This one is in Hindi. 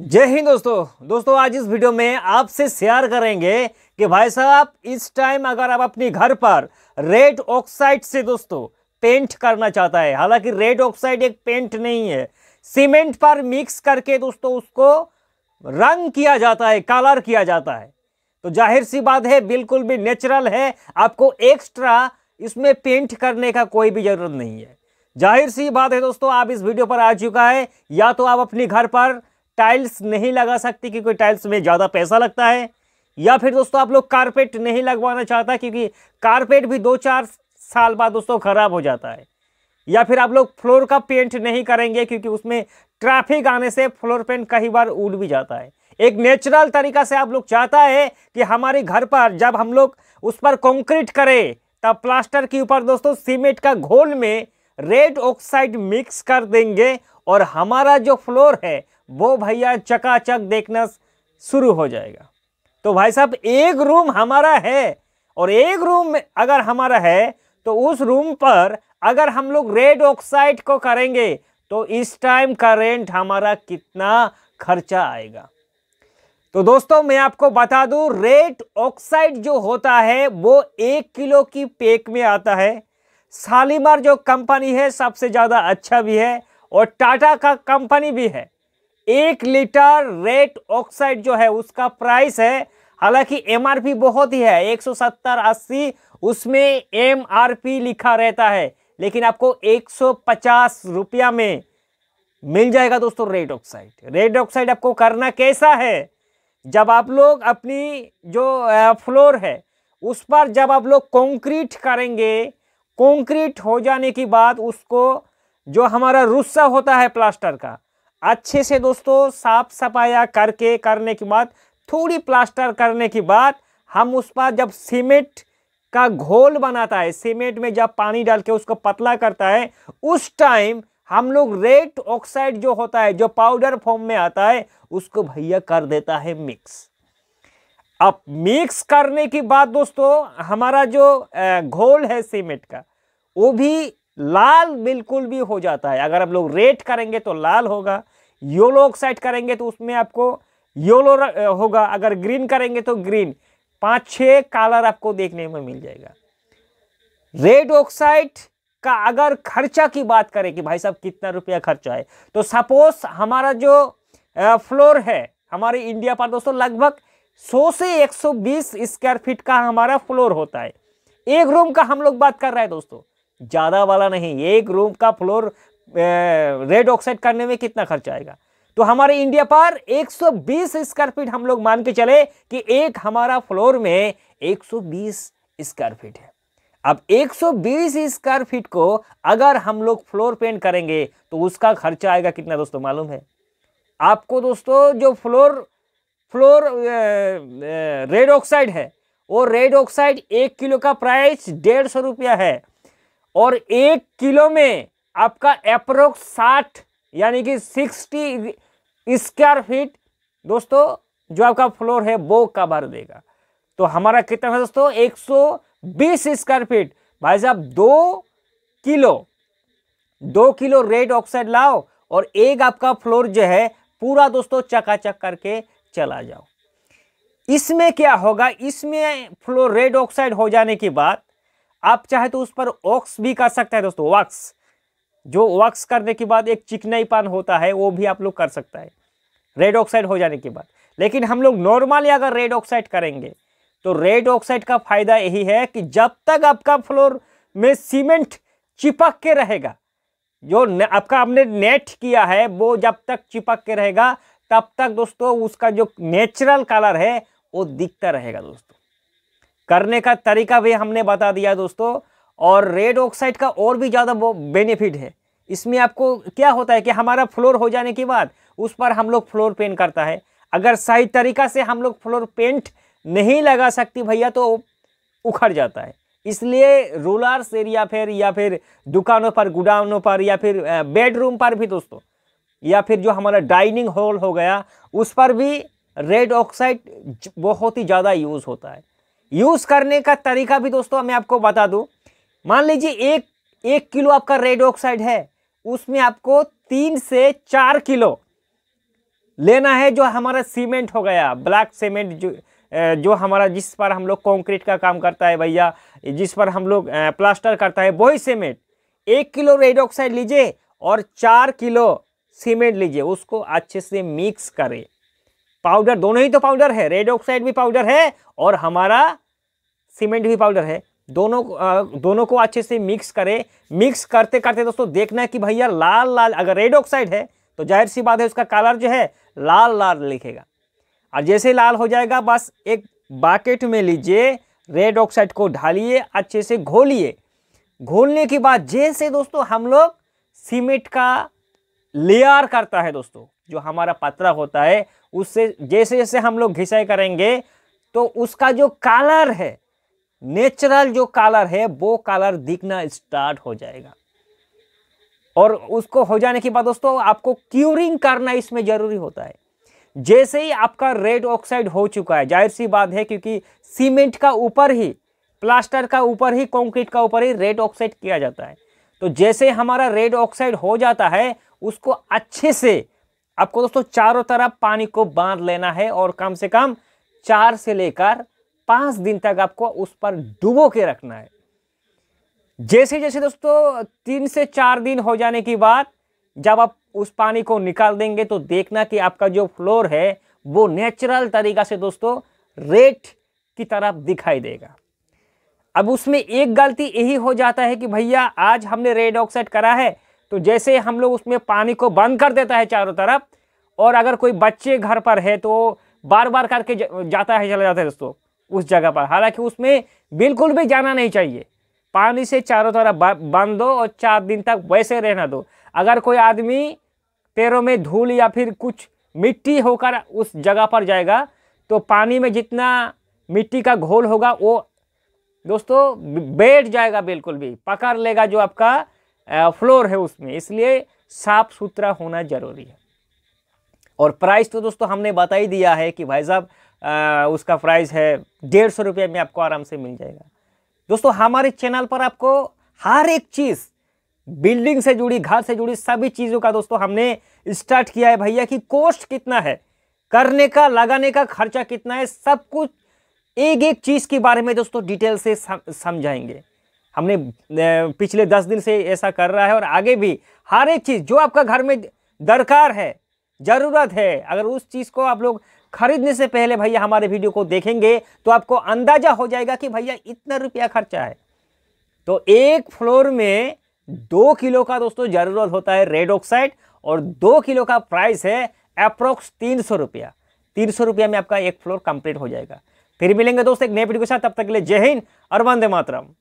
जय हिंद दोस्तों दोस्तों आज इस वीडियो में आपसे शेयर करेंगे कि भाई साहब इस टाइम अगर आप अपने घर पर रेड ऑक्साइड से दोस्तों पेंट करना चाहता है हालांकि रेड ऑक्साइड एक पेंट नहीं है सीमेंट पर मिक्स करके दोस्तों उसको रंग किया जाता है कलर किया जाता है तो जाहिर सी बात है बिल्कुल भी नेचुरल है आपको एक्स्ट्रा इसमें पेंट करने का कोई भी ज़रूरत नहीं है जाहिर सी बात है दोस्तों आप इस वीडियो पर आ चुका है या तो आप अपने घर पर टाइल्स नहीं लगा सकती क्योंकि टाइल्स में ज़्यादा पैसा लगता है या फिर दोस्तों आप लोग कारपेट नहीं लगवाना चाहता क्योंकि कारपेट भी दो चार साल बाद दोस्तों ख़राब हो जाता है या फिर आप लोग फ्लोर का पेंट नहीं करेंगे क्योंकि उसमें ट्रैफिक आने से फ्लोर पेंट कई बार उड़ भी जाता है एक नेचुरल तरीका से आप लोग चाहता है कि हमारे घर पर जब हम लोग उस पर कंक्रीट करें तब प्लास्टर के ऊपर दोस्तों सीमेंट का घोल में रेड ऑक्साइड मिक्स कर देंगे और हमारा जो फ्लोर है वो भैया चकाचक देखना शुरू हो जाएगा तो भाई साहब एक रूम हमारा है और एक रूम अगर हमारा है तो उस रूम पर अगर हम लोग रेड ऑक्साइड को करेंगे तो इस टाइम का रेंट हमारा कितना खर्चा आएगा तो दोस्तों मैं आपको बता दूं रेड ऑक्साइड जो होता है वो एक किलो की पेक में आता है सालीमार जो कंपनी है सबसे ज़्यादा अच्छा भी है और टाटा का कंपनी भी है एक लीटर रेड ऑक्साइड जो है उसका प्राइस है हालांकि एमआरपी बहुत ही है एक सौ सत्तर अस्सी उसमें एमआरपी लिखा रहता है लेकिन आपको एक सौ पचास रुपया में मिल जाएगा दोस्तों रेड ऑक्साइड रेड ऑक्साइड आपको करना कैसा है जब आप लोग अपनी जो फ्लोर है उस पर जब आप लोग कंक्रीट करेंगे कंक्रीट हो जाने के बाद उसको जो हमारा रुस्सा होता है प्लास्टर का अच्छे से दोस्तों साफ सफाया करके करने के बाद थोड़ी प्लास्टर करने के बाद हम उस पर जब सीमेंट का घोल बनाता है सीमेंट में जब पानी डाल के उसको पतला करता है उस टाइम हम लोग रेड ऑक्साइड जो होता है जो पाउडर फॉर्म में आता है उसको भैया कर देता है मिक्स अब मिक्स करने के बाद दोस्तों हमारा जो घोल है सीमेंट का वो भी लाल बिल्कुल भी हो जाता है अगर हम लोग रेड करेंगे तो लाल होगा योलो ऑक्साइड करेंगे तो उसमें आपको योलो होगा अगर ग्रीन करेंगे तो ग्रीन पांच छह कलर आपको देखने में मिल जाएगा रेड ऑक्साइड का अगर खर्चा की बात करें कि भाई साहब कितना रुपया खर्चा है तो सपोज हमारा जो फ्लोर है हमारे इंडिया पर दोस्तों लगभग 100 से 120 स्क्वायर फीट का हमारा फ्लोर होता है एक रूम का हम लोग बात कर रहे हैं दोस्तों ज़्यादा वाला नहीं एक रूम का फ्लोर रेड ऑक्साइड करने में कितना खर्च आएगा तो हमारे इंडिया पर 120 स्क्वायर फीट हम लोग मान के चले कि एक हमारा फ्लोर में 120 स्क्वायर फीट है अब 120 स्क्वायर फीट को अगर हम लोग फ्लोर पेंट करेंगे तो उसका खर्चा आएगा कितना दोस्तों मालूम है आपको दोस्तों जो फ्लोर फ्लोर रेड ऑक्साइड है वो रेड ऑक्साइड एक किलो का प्राइस डेढ़ सौ रुपया है और एक किलो में आपका अप्रोक्स साठ यानी कि सिक्सटी स्क्वायर फीट दोस्तों जो आपका फ्लोर है वो कवर देगा तो हमारा कितना है दोस्तों 120 स्क्वायर फीट भाई साहब दो किलो दो किलो रेड ऑक्साइड लाओ और एक आपका फ्लोर जो है पूरा दोस्तों चकाचक करके चला जाओ इसमें क्या होगा इसमें फ्लोर रेड ऑक्साइड हो जाने के बाद आप चाहे तो उस पर ऑक्स भी कर सकते हैं दोस्तों वक्स जो वॉक्स करने के बाद एक चिकनाईपान होता है वो भी आप लोग कर सकता है रेड ऑक्साइड हो जाने के बाद लेकिन हम लोग नॉर्मली अगर रेड ऑक्साइड करेंगे तो रेड ऑक्साइड का फायदा यही है कि जब तक आपका फ्लोर में सीमेंट चिपक के रहेगा जो न, आपका आपने नेट किया है वो जब तक चिपक के रहेगा तब तक दोस्तों उसका जो नेचुरल कलर है वो दिखता रहेगा दोस्तों करने का तरीका भी हमने बता दिया दोस्तों और रेड ऑक्साइड का और भी ज़्यादा बेनिफिट है इसमें आपको क्या होता है कि हमारा फ्लोर हो जाने के बाद उस पर हम लोग फ्लोर पेंट करता है अगर सही तरीका से हम लोग फ्लोर पेंट नहीं लगा सकती भैया तो उखड़ जाता है इसलिए रूलर्स एरिया फिर या फिर दुकानों पर गुडाउनों पर या फिर बेडरूम पर भी दोस्तों या फिर जो हमारा डाइनिंग हॉल हो गया उस पर भी रेड ऑक्साइड बहुत ही ज़्यादा यूज़ होता है यूज़ करने का तरीका भी दोस्तों मैं आपको बता दूँ मान लीजिए एक एक किलो आपका रेड ऑक्साइड है उसमें आपको तीन से चार किलो लेना है जो हमारा सीमेंट हो गया ब्लैक सीमेंट जो जो हमारा जिस पर हम लोग कॉन्क्रीट का काम करता है भैया जिस पर हम लोग प्लास्टर करता है वही सीमेंट एक किलो रेड ऑक्साइड लीजिए और चार किलो सीमेंट लीजिए उसको अच्छे से मिक्स करें पाउडर दोनों ही तो पाउडर है रेड ऑक्साइड भी पाउडर है और हमारा सीमेंट भी पाउडर है दोनों दोनों को अच्छे से मिक्स करें मिक्स करते करते दोस्तों देखना है कि भैया लाल लाल अगर रेड ऑक्साइड है तो जाहिर सी बात है उसका कलर जो है लाल लाल लिखेगा और जैसे लाल हो जाएगा बस एक बाकेट में लीजिए रेड ऑक्साइड को ढालिए अच्छे से घोलिए घोलने के बाद जैसे दोस्तों हम लोग सीमेंट का लेयर करता है दोस्तों जो हमारा पतरा होता है उससे जैसे जैसे हम लोग घिसाई करेंगे तो उसका जो कलर है नेचुरल जो कलर है वो कलर दिखना स्टार्ट हो जाएगा और उसको हो जाने के बाद दोस्तों आपको क्यूरिंग करना इसमें ज़रूरी होता है जैसे ही आपका रेड ऑक्साइड हो चुका है जाहिर सी बात है क्योंकि सीमेंट का ऊपर ही प्लास्टर का ऊपर ही कंक्रीट का ऊपर ही रेड ऑक्साइड किया जाता है तो जैसे हमारा रेड ऑक्साइड हो जाता है उसको अच्छे से आपको दोस्तों चारों तरफ पानी को बांध लेना है और कम से कम चार से लेकर पाँच दिन तक आपको उस पर डुबो के रखना है जैसे जैसे दोस्तों तीन से चार दिन हो जाने के बाद जब आप उस पानी को निकाल देंगे तो देखना कि आपका जो फ्लोर है वो नेचुरल तरीका से दोस्तों रेट की तरफ दिखाई देगा अब उसमें एक गलती यही हो जाता है कि भैया आज हमने रेड ऑक्साइड करा है तो जैसे हम लोग उसमें पानी को बंद कर देता है चारों तरफ और अगर कोई बच्चे घर पर है तो बार बार करके जाता है चला जाता है दोस्तों उस जगह पर हालांकि उसमें बिल्कुल भी जाना नहीं चाहिए पानी से चारों तरफ बांध दो और चार दिन तक वैसे रहना दो अगर कोई आदमी पैरों में धूल या फिर कुछ मिट्टी होकर उस जगह पर जाएगा तो पानी में जितना मिट्टी का घोल होगा वो दोस्तों बैठ जाएगा बिल्कुल भी पकड़ लेगा जो आपका फ्लोर है उसमें इसलिए साफ सुथरा होना ज़रूरी है और प्राइस तो दोस्तों हमने बता ही दिया है कि भाई साहब आ, उसका प्राइस है डेढ़ सौ रुपये में आपको आराम से मिल जाएगा दोस्तों हमारे चैनल पर आपको हर एक चीज़ बिल्डिंग से जुड़ी घर से जुड़ी सभी चीज़ों का दोस्तों हमने स्टार्ट किया है भैया कि कॉस्ट कितना है करने का लगाने का खर्चा कितना है सब कुछ एक एक चीज़ के बारे में दोस्तों डिटेल से समझाएंगे हमने पिछले दस दिन से ऐसा कर रहा है और आगे भी हर एक चीज़ जो आपका घर में दरकार है ज़रूरत है अगर उस चीज़ को आप लोग खरीदने से पहले भैया हमारे वीडियो को देखेंगे तो आपको अंदाजा हो जाएगा कि भैया इतना रुपया खर्चा है तो एक फ्लोर में दो किलो का दोस्तों जरूरत होता है रेड ऑक्साइड और दो किलो का प्राइस है अप्रोक्स तीन सौ रुपया तीन सौ रुपया में आपका एक फ्लोर कंप्लीट हो जाएगा फिर मिलेंगे दोस्तों एक नए वीडियो के साथ तब तक के लिए जय हिंद और वंदे मातरम